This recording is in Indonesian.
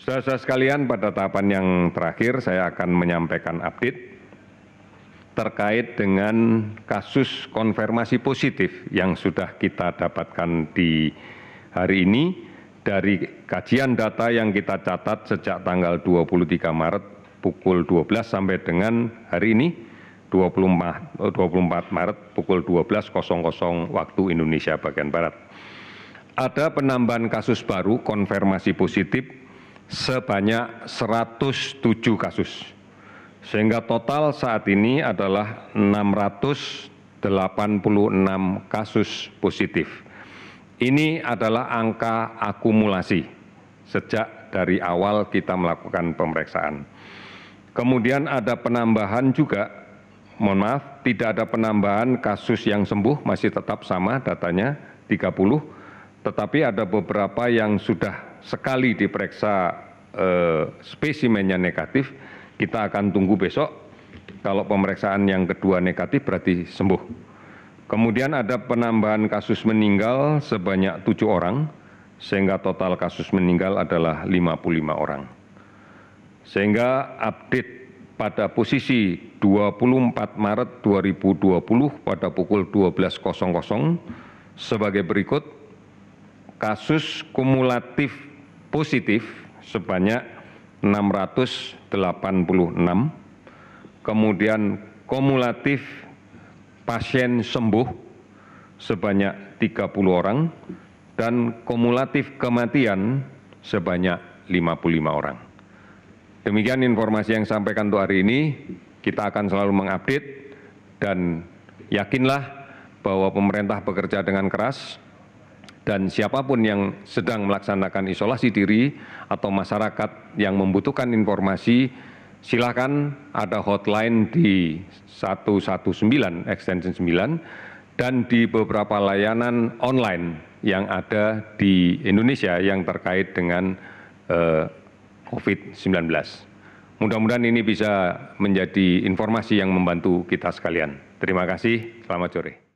saudara saudara sekalian pada tahapan yang terakhir saya akan menyampaikan update terkait dengan kasus konfirmasi positif yang sudah kita dapatkan di hari ini dari kajian data yang kita catat sejak tanggal 23 Maret pukul 12 sampai dengan hari ini 24, 24 eh, Maret pukul 12.00 waktu Indonesia bagian Barat. Ada penambahan kasus baru konfirmasi positif sebanyak 107 kasus sehingga total saat ini adalah 686 kasus positif. Ini adalah angka akumulasi sejak dari awal kita melakukan pemeriksaan. Kemudian ada penambahan juga, mohon maaf, tidak ada penambahan kasus yang sembuh, masih tetap sama datanya 30, tetapi ada beberapa yang sudah sekali diperiksa eh, spesimennya negatif kita akan tunggu besok kalau pemeriksaan yang kedua negatif berarti sembuh kemudian ada penambahan kasus meninggal sebanyak tujuh orang sehingga total kasus meninggal adalah 55 orang sehingga update pada posisi 24 Maret 2020 pada pukul 12.00 sebagai berikut kasus kumulatif positif sebanyak 686, kemudian kumulatif pasien sembuh sebanyak 30 orang, dan kumulatif kematian sebanyak 55 orang. Demikian informasi yang sampaikan untuk hari ini. Kita akan selalu mengupdate dan yakinlah bahwa pemerintah bekerja dengan keras dan siapapun yang sedang melaksanakan isolasi diri atau masyarakat yang membutuhkan informasi silakan ada hotline di 119 extension 9 dan di beberapa layanan online yang ada di Indonesia yang terkait dengan eh, COVID-19. Mudah-mudahan ini bisa menjadi informasi yang membantu kita sekalian. Terima kasih, selamat sore.